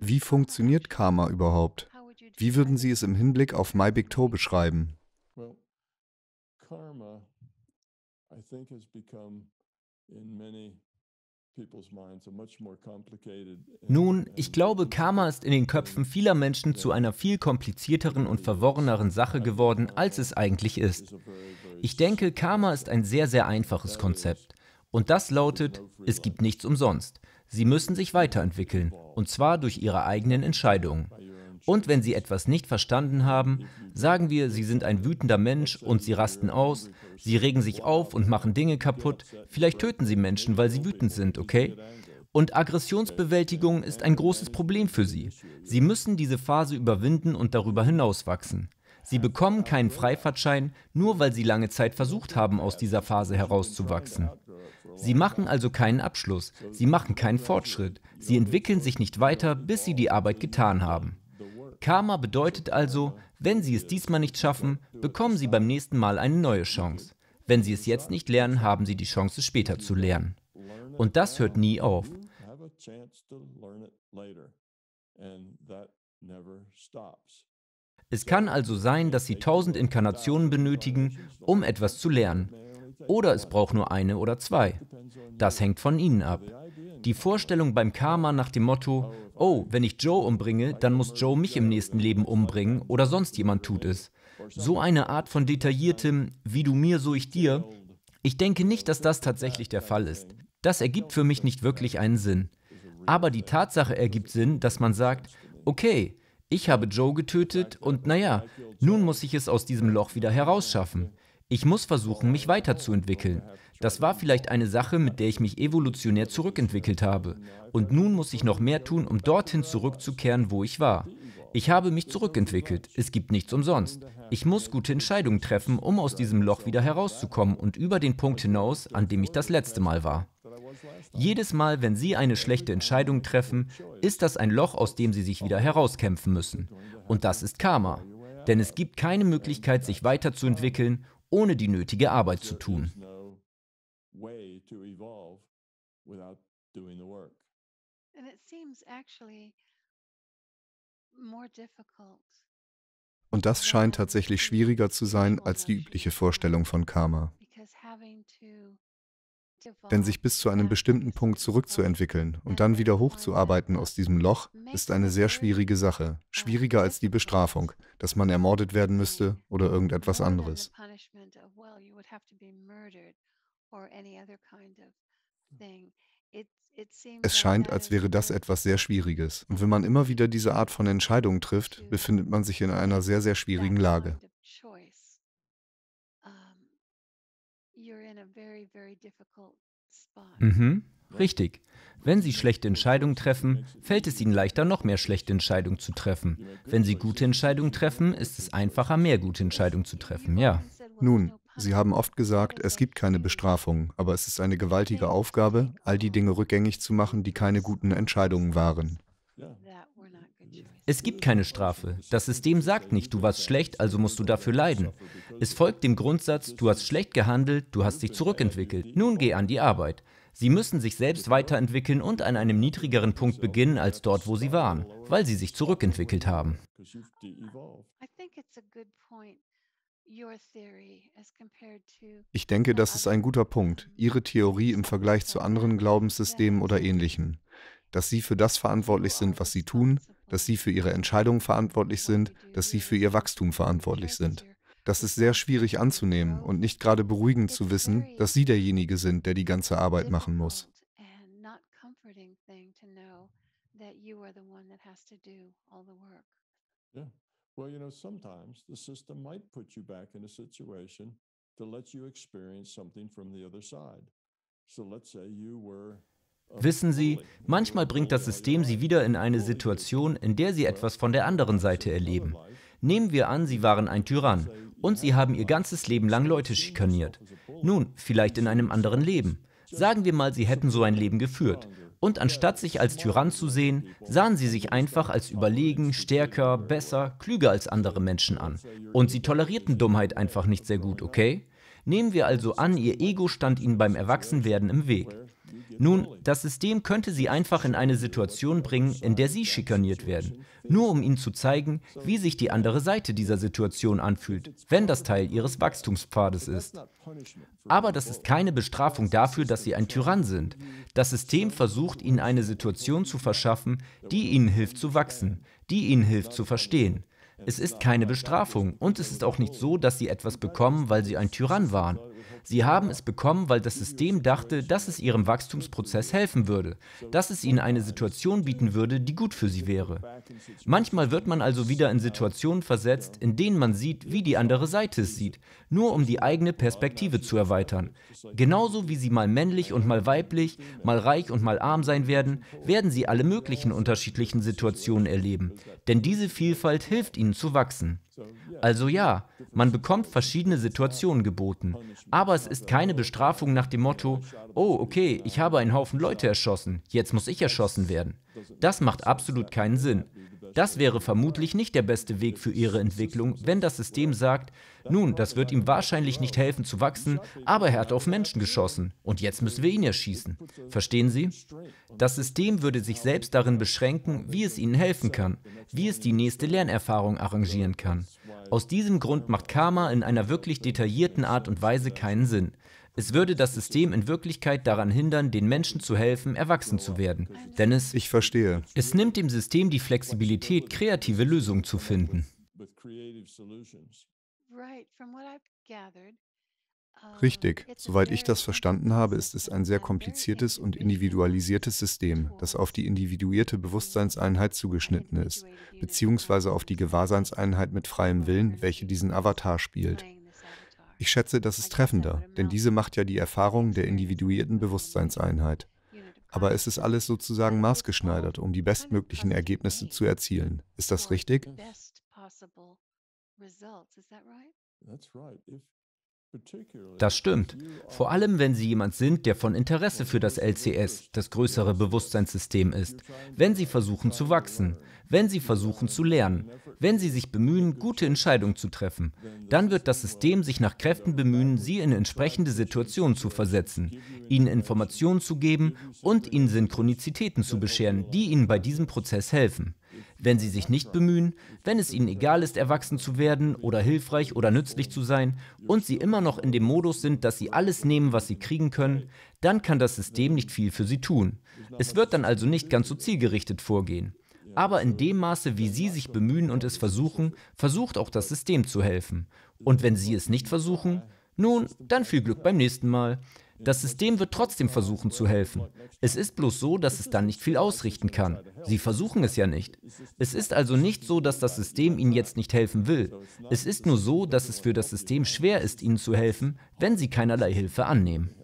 Wie funktioniert Karma überhaupt? Wie würden Sie es im Hinblick auf My Big Toe beschreiben? Nun, ich glaube, Karma ist in den Köpfen vieler Menschen zu einer viel komplizierteren und verworreneren Sache geworden, als es eigentlich ist. Ich denke, Karma ist ein sehr, sehr einfaches Konzept. Und das lautet, es gibt nichts umsonst. Sie müssen sich weiterentwickeln, und zwar durch ihre eigenen Entscheidungen. Und wenn sie etwas nicht verstanden haben, sagen wir, sie sind ein wütender Mensch und sie rasten aus, sie regen sich auf und machen Dinge kaputt, vielleicht töten sie Menschen, weil sie wütend sind, okay? Und Aggressionsbewältigung ist ein großes Problem für sie. Sie müssen diese Phase überwinden und darüber hinaus wachsen. Sie bekommen keinen Freifahrtschein, nur weil sie lange Zeit versucht haben, aus dieser Phase herauszuwachsen. Sie machen also keinen Abschluss, sie machen keinen Fortschritt, sie entwickeln sich nicht weiter, bis sie die Arbeit getan haben. Karma bedeutet also, wenn sie es diesmal nicht schaffen, bekommen sie beim nächsten Mal eine neue Chance. Wenn sie es jetzt nicht lernen, haben sie die Chance, es später zu lernen. Und das hört nie auf. Es kann also sein, dass sie tausend Inkarnationen benötigen, um etwas zu lernen. Oder es braucht nur eine oder zwei. Das hängt von ihnen ab. Die Vorstellung beim Karma nach dem Motto, oh, wenn ich Joe umbringe, dann muss Joe mich im nächsten Leben umbringen oder sonst jemand tut es. So eine Art von detailliertem, wie du mir, so ich dir. Ich denke nicht, dass das tatsächlich der Fall ist. Das ergibt für mich nicht wirklich einen Sinn. Aber die Tatsache ergibt Sinn, dass man sagt, okay, ich habe Joe getötet und naja, nun muss ich es aus diesem Loch wieder herausschaffen. Ich muss versuchen, mich weiterzuentwickeln. Das war vielleicht eine Sache, mit der ich mich evolutionär zurückentwickelt habe. Und nun muss ich noch mehr tun, um dorthin zurückzukehren, wo ich war. Ich habe mich zurückentwickelt. Es gibt nichts umsonst. Ich muss gute Entscheidungen treffen, um aus diesem Loch wieder herauszukommen und über den Punkt hinaus, an dem ich das letzte Mal war. Jedes Mal, wenn Sie eine schlechte Entscheidung treffen, ist das ein Loch, aus dem Sie sich wieder herauskämpfen müssen. Und das ist Karma. Denn es gibt keine Möglichkeit, sich weiterzuentwickeln, ohne die nötige Arbeit zu tun. Und das scheint tatsächlich schwieriger zu sein als die übliche Vorstellung von Karma. Denn sich bis zu einem bestimmten Punkt zurückzuentwickeln und dann wieder hochzuarbeiten aus diesem Loch ist eine sehr schwierige Sache, schwieriger als die Bestrafung, dass man ermordet werden müsste oder irgendetwas anderes. Es scheint, als wäre das etwas sehr Schwieriges. Und wenn man immer wieder diese Art von Entscheidungen trifft, befindet man sich in einer sehr, sehr schwierigen Lage. Mhm, richtig. Wenn Sie schlechte Entscheidungen treffen, fällt es Ihnen leichter, noch mehr schlechte Entscheidungen zu treffen. Wenn Sie gute Entscheidungen treffen, ist es einfacher, mehr gute Entscheidungen zu treffen, ja. Nun, Sie haben oft gesagt, es gibt keine Bestrafung, aber es ist eine gewaltige Aufgabe, all die Dinge rückgängig zu machen, die keine guten Entscheidungen waren. Es gibt keine Strafe. Das System sagt nicht, du warst schlecht, also musst du dafür leiden. Es folgt dem Grundsatz, du hast schlecht gehandelt, du hast dich zurückentwickelt. Nun geh an die Arbeit. Sie müssen sich selbst weiterentwickeln und an einem niedrigeren Punkt beginnen als dort, wo sie waren, weil sie sich zurückentwickelt haben. Ich denke, das ist ein guter Punkt, Ihre Theorie im Vergleich zu anderen Glaubenssystemen oder ähnlichen. Dass Sie für das verantwortlich sind, was Sie tun, dass sie für ihre Entscheidungen verantwortlich sind, dass sie für ihr Wachstum verantwortlich sind. Das ist sehr schwierig anzunehmen und nicht gerade beruhigend zu wissen, dass sie derjenige sind, der die ganze Arbeit machen muss. Yeah. Well, you know, sometimes the system might put you back in a situation to let you experience something from the other side. So let's say you were Wissen Sie, manchmal bringt das System Sie wieder in eine Situation, in der Sie etwas von der anderen Seite erleben. Nehmen wir an, Sie waren ein Tyrann und Sie haben Ihr ganzes Leben lang Leute schikaniert. Nun, vielleicht in einem anderen Leben. Sagen wir mal, Sie hätten so ein Leben geführt. Und anstatt sich als Tyrann zu sehen, sahen sie sich einfach als überlegen, stärker, besser, klüger als andere Menschen an. Und sie tolerierten Dummheit einfach nicht sehr gut, okay? Nehmen wir also an, ihr Ego stand ihnen beim Erwachsenwerden im Weg. Nun, das System könnte sie einfach in eine Situation bringen, in der sie schikaniert werden, nur um ihnen zu zeigen, wie sich die andere Seite dieser Situation anfühlt, wenn das Teil ihres Wachstumspfades ist. Aber das ist keine Bestrafung dafür, dass sie ein Tyrann sind. Das System versucht ihnen eine Situation zu verschaffen, die ihnen hilft zu wachsen, die ihnen hilft zu verstehen. Es ist keine Bestrafung und es ist auch nicht so, dass sie etwas bekommen, weil sie ein Tyrann waren. Sie haben es bekommen, weil das System dachte, dass es ihrem Wachstumsprozess helfen würde, dass es ihnen eine Situation bieten würde, die gut für sie wäre. Manchmal wird man also wieder in Situationen versetzt, in denen man sieht, wie die andere Seite es sieht, nur um die eigene Perspektive zu erweitern. Genauso wie sie mal männlich und mal weiblich, mal reich und mal arm sein werden, werden sie alle möglichen unterschiedlichen Situationen erleben, denn diese Vielfalt hilft ihnen zu wachsen. Also ja, man bekommt verschiedene Situationen geboten, aber es ist keine Bestrafung nach dem Motto, oh okay, ich habe einen Haufen Leute erschossen, jetzt muss ich erschossen werden. Das macht absolut keinen Sinn. Das wäre vermutlich nicht der beste Weg für ihre Entwicklung, wenn das System sagt, nun, das wird ihm wahrscheinlich nicht helfen zu wachsen, aber er hat auf Menschen geschossen und jetzt müssen wir ihn erschießen. Verstehen Sie? Das System würde sich selbst darin beschränken, wie es ihnen helfen kann, wie es die nächste Lernerfahrung arrangieren kann. Aus diesem Grund macht Karma in einer wirklich detaillierten Art und Weise keinen Sinn. Es würde das System in Wirklichkeit daran hindern, den Menschen zu helfen, erwachsen zu werden. Denn es, ich verstehe. es nimmt dem System die Flexibilität, kreative Lösungen zu finden. Richtig. Soweit ich das verstanden habe, ist es ein sehr kompliziertes und individualisiertes System, das auf die individuierte Bewusstseinseinheit zugeschnitten ist, beziehungsweise auf die Gewahrseinseinheit mit freiem Willen, welche diesen Avatar spielt. Ich schätze, das ist treffender, denn diese macht ja die Erfahrung der individuierten Bewusstseinseinheit. Aber es ist alles sozusagen maßgeschneidert, um die bestmöglichen Ergebnisse zu erzielen. Ist das richtig? Das stimmt. Vor allem, wenn Sie jemand sind, der von Interesse für das LCS, das größere Bewusstseinssystem ist, wenn Sie versuchen zu wachsen, wenn sie versuchen zu lernen, wenn sie sich bemühen, gute Entscheidungen zu treffen. Dann wird das System sich nach Kräften bemühen, sie in entsprechende Situationen zu versetzen, ihnen Informationen zu geben und ihnen Synchronizitäten zu bescheren, die ihnen bei diesem Prozess helfen. Wenn sie sich nicht bemühen, wenn es ihnen egal ist, erwachsen zu werden oder hilfreich oder nützlich zu sein und sie immer noch in dem Modus sind, dass sie alles nehmen, was sie kriegen können, dann kann das System nicht viel für sie tun. Es wird dann also nicht ganz so zielgerichtet vorgehen. Aber in dem Maße, wie Sie sich bemühen und es versuchen, versucht auch das System zu helfen. Und wenn Sie es nicht versuchen, nun, dann viel Glück beim nächsten Mal. Das System wird trotzdem versuchen zu helfen. Es ist bloß so, dass es dann nicht viel ausrichten kann. Sie versuchen es ja nicht. Es ist also nicht so, dass das System Ihnen jetzt nicht helfen will. Es ist nur so, dass es für das System schwer ist, Ihnen zu helfen, wenn Sie keinerlei Hilfe annehmen.